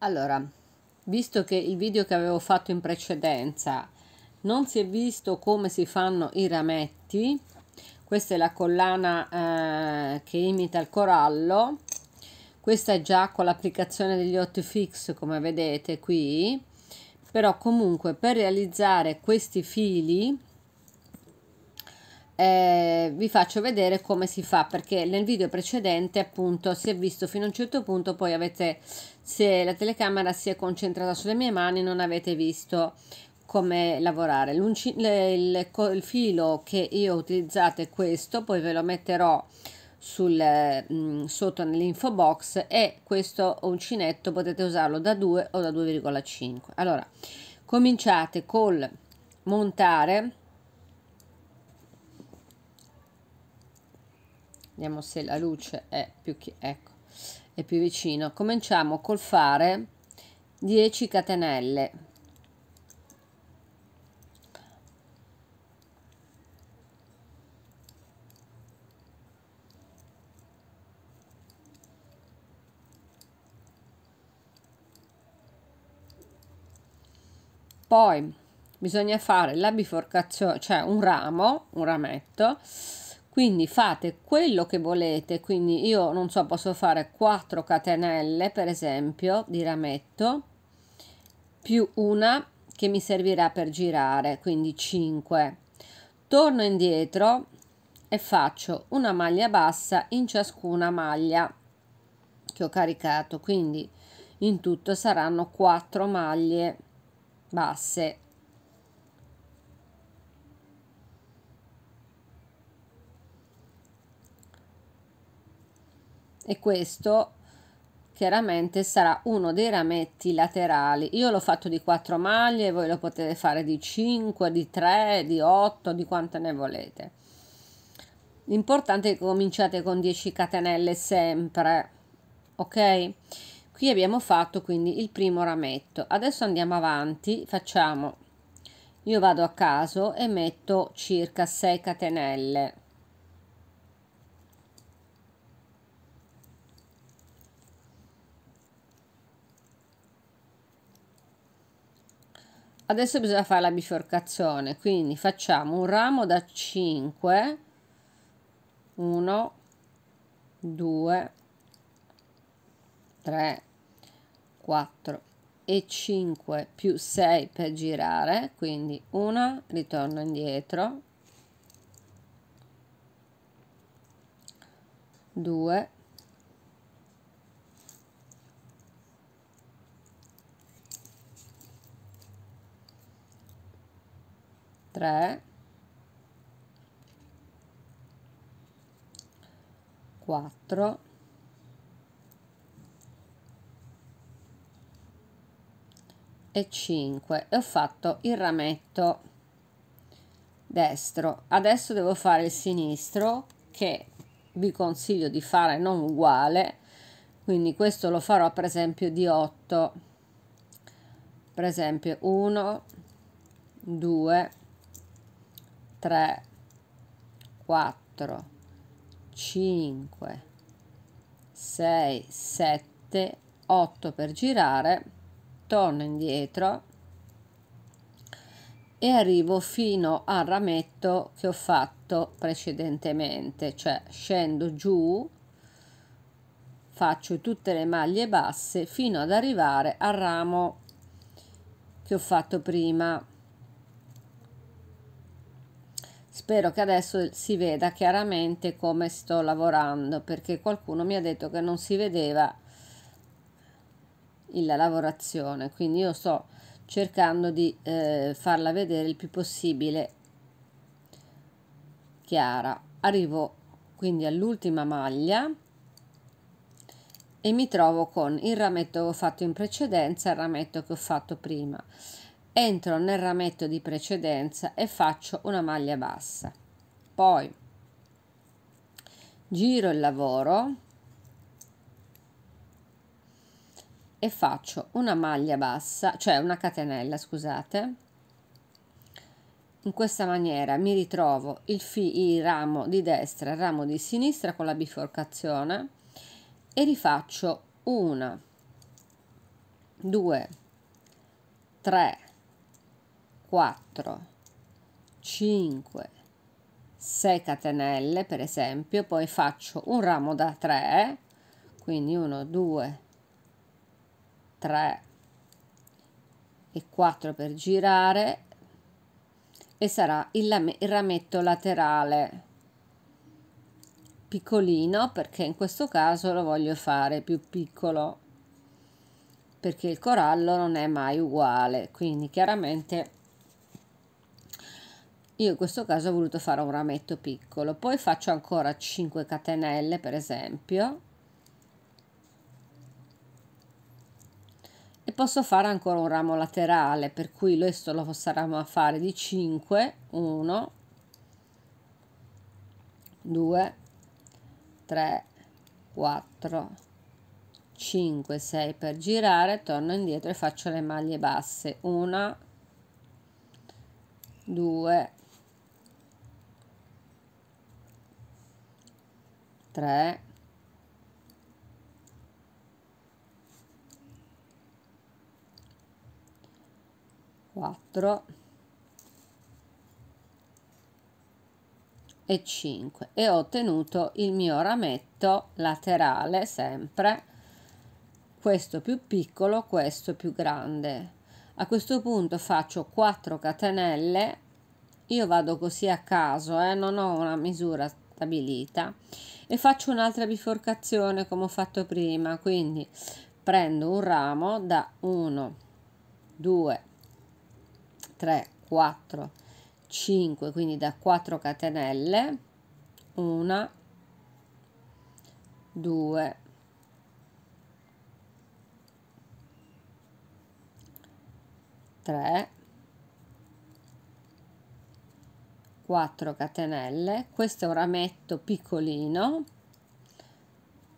Allora, visto che il video che avevo fatto in precedenza non si è visto come si fanno i rametti, questa è la collana eh, che imita il corallo, questa è già con l'applicazione degli Otfix come vedete qui, però comunque per realizzare questi fili eh, vi faccio vedere come si fa perché nel video precedente appunto si è visto fino a un certo punto poi avete se la telecamera si è concentrata sulle mie mani non avete visto come lavorare il, il filo che io ho utilizzato è questo poi ve lo metterò sul, mh, mm, sotto nell'info box e questo uncinetto potete usarlo da 2 o da 2,5 allora cominciate col montare vediamo se la luce è più, ecco, è più vicino cominciamo col fare 10 catenelle poi bisogna fare la biforcazione cioè un ramo un rametto quindi fate quello che volete quindi io non so posso fare 4 catenelle per esempio di rametto più una che mi servirà per girare quindi 5 torno indietro e faccio una maglia bassa in ciascuna maglia che ho caricato quindi in tutto saranno 4 maglie basse e questo chiaramente sarà uno dei rametti laterali io l'ho fatto di 4 maglie voi lo potete fare di 5 di 3 di 8 di quante ne volete l'importante è che cominciate con 10 catenelle sempre ok qui abbiamo fatto quindi il primo rametto adesso andiamo avanti facciamo io vado a caso e metto circa 6 catenelle adesso bisogna fare la biforcazione quindi facciamo un ramo da 5 1 2 3 4 e 5 più 6 per girare quindi una ritorno indietro 2 3 4 e 5 e ho fatto il rametto destro adesso devo fare il sinistro che vi consiglio di fare non uguale quindi questo lo farò per esempio di 8 per esempio 1 2 3 3, 4, 5, 6, 7, 8 per girare, torno indietro e arrivo fino al rametto che ho fatto precedentemente, cioè scendo giù, faccio tutte le maglie basse fino ad arrivare al ramo che ho fatto prima spero che adesso si veda chiaramente come sto lavorando perché qualcuno mi ha detto che non si vedeva la lavorazione quindi io sto cercando di eh, farla vedere il più possibile chiara arrivo quindi all'ultima maglia e mi trovo con il rametto che ho fatto in precedenza e il rametto che ho fatto prima entro nel rametto di precedenza e faccio una maglia bassa. Poi giro il lavoro e faccio una maglia bassa, cioè una catenella, scusate. In questa maniera mi ritrovo il, fi, il ramo di destra e il ramo di sinistra con la biforcazione e rifaccio una, due, tre, 4, 5, 6 catenelle per esempio, poi faccio un ramo da 3, quindi 1, 2, 3 e 4 per girare e sarà il, il rametto laterale piccolino perché in questo caso lo voglio fare più piccolo perché il corallo non è mai uguale quindi chiaramente io in questo caso ho voluto fare un rametto piccolo poi faccio ancora 5 catenelle per esempio e posso fare ancora un ramo laterale per cui questo lo possiamo fare di 5 1 2 3 4 5 6 per girare torno indietro e faccio le maglie basse 1 2 3 4 e 5 e ho ottenuto il mio rametto laterale sempre questo più piccolo questo più grande a questo punto faccio 4 catenelle io vado così a caso eh, non ho una misura stabilita e faccio un'altra biforcazione come ho fatto prima quindi prendo un ramo da 1 2 3 4 5 quindi da 4 catenelle 1 2 3 4 catenelle questo è un rametto piccolino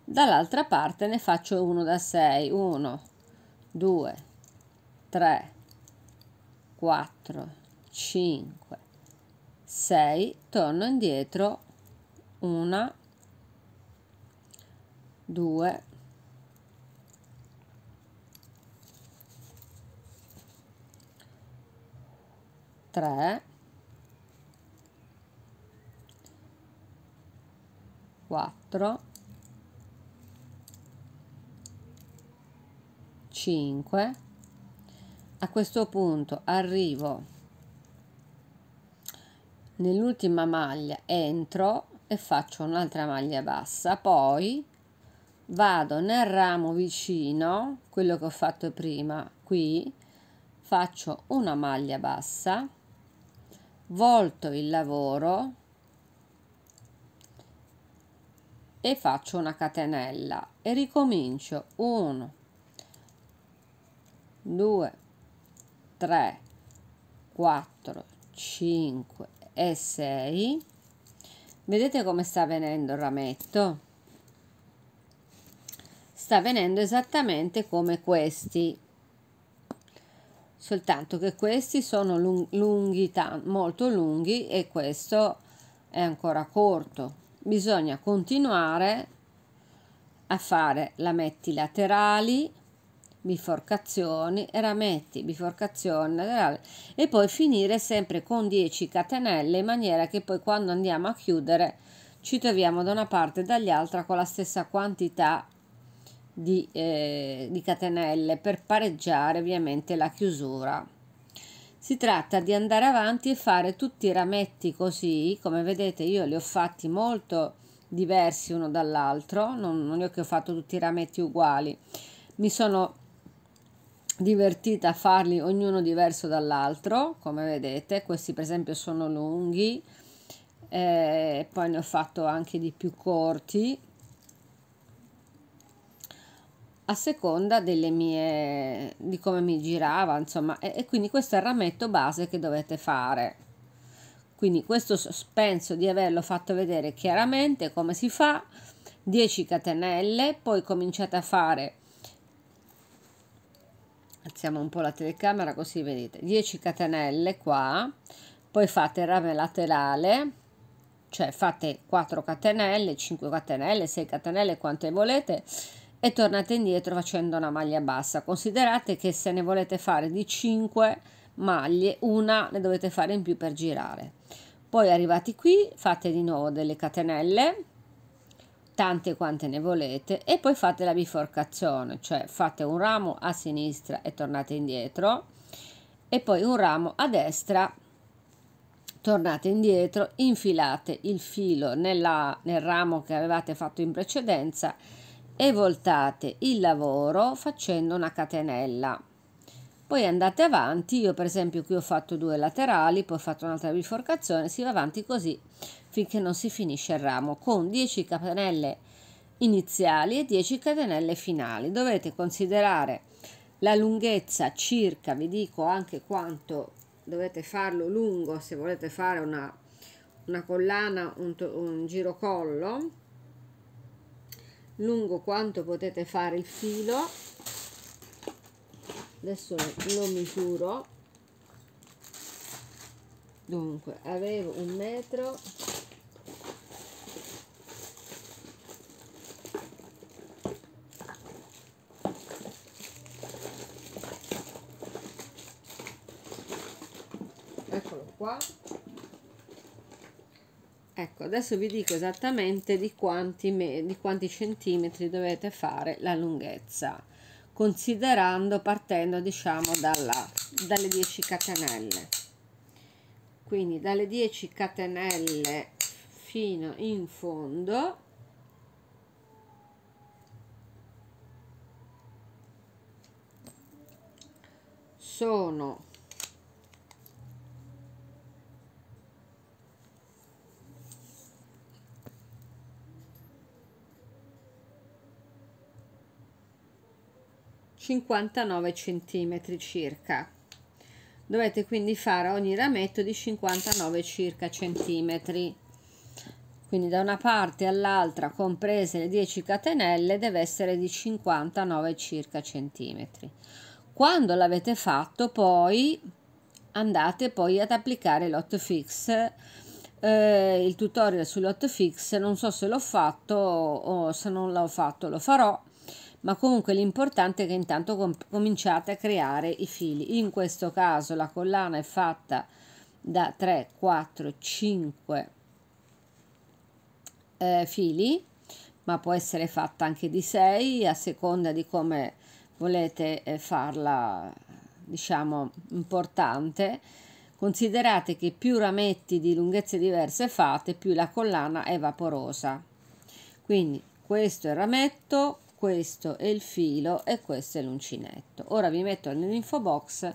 dall'altra parte ne faccio uno da 6 1 2 3 4 5 6 torno indietro una 2 3 4 5 a questo punto arrivo nell'ultima maglia entro e faccio un'altra maglia bassa poi vado nel ramo vicino quello che ho fatto prima qui faccio una maglia bassa volto il lavoro e faccio una catenella e ricomincio 1 2 3 4 5 e 6 vedete come sta venendo il rametto sta venendo esattamente come questi soltanto che questi sono lunghi molto lunghi e questo è ancora corto bisogna continuare a fare lametti laterali biforcazioni rametti biforcazione laterale e poi finire sempre con 10 catenelle in maniera che poi quando andiamo a chiudere ci troviamo da una parte e dall'altra con la stessa quantità di, eh, di catenelle per pareggiare ovviamente la chiusura si tratta di andare avanti e fare tutti i rametti così, come vedete io li ho fatti molto diversi uno dall'altro, non, non è che ho fatto tutti i rametti uguali, mi sono divertita a farli ognuno diverso dall'altro, come vedete, questi per esempio sono lunghi, eh, poi ne ho fatto anche di più corti, a seconda delle mie di come mi girava insomma e, e quindi questo è il rametto base che dovete fare quindi questo penso di averlo fatto vedere chiaramente come si fa 10 catenelle poi cominciate a fare alziamo un po' la telecamera così vedete 10 catenelle qua poi fate il rame laterale cioè fate 4 catenelle 5 catenelle 6 catenelle quante volete e tornate indietro facendo una maglia bassa. Considerate che se ne volete fare di 5 maglie, una ne dovete fare in più per girare. Poi arrivati qui fate di nuovo delle catenelle, tante quante ne volete, e poi fate la biforcazione, cioè fate un ramo a sinistra e tornate indietro, e poi un ramo a destra, tornate indietro, infilate il filo nella, nel ramo che avevate fatto in precedenza e voltate il lavoro facendo una catenella. Poi andate avanti, io per esempio qui ho fatto due laterali, poi ho fatto un'altra biforcazione, si va avanti così finché non si finisce il ramo con 10 catenelle iniziali e 10 catenelle finali. Dovete considerare la lunghezza circa, vi dico anche quanto dovete farlo lungo se volete fare una, una collana, un, un giro collo lungo quanto potete fare il filo adesso lo misuro dunque avevo un metro eccolo qua ecco adesso vi dico esattamente di quanti, me, di quanti centimetri dovete fare la lunghezza considerando partendo diciamo dalla, dalle 10 catenelle quindi dalle 10 catenelle fino in fondo sono 59 centimetri circa. Dovete quindi fare ogni rametto di 59 circa centimetri. Quindi da una parte all'altra, comprese le 10 catenelle, deve essere di 59 circa centimetri. Quando l'avete fatto poi andate poi ad applicare l'hot fix eh, il tutorial sull'hot fix non so se l'ho fatto o se non l'ho fatto lo farò ma comunque l'importante è che intanto com cominciate a creare i fili. In questo caso la collana è fatta da 3, 4, 5 eh, fili, ma può essere fatta anche di 6 a seconda di come volete eh, farla, diciamo, importante. Considerate che più rametti di lunghezze diverse fate, più la collana è vaporosa. Quindi questo è il rametto, questo è il filo e questo è l'uncinetto. Ora vi metto nell'info box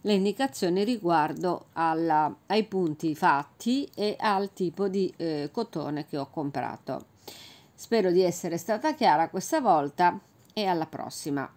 le indicazioni riguardo alla, ai punti fatti e al tipo di eh, cotone che ho comprato. Spero di essere stata chiara questa volta e alla prossima.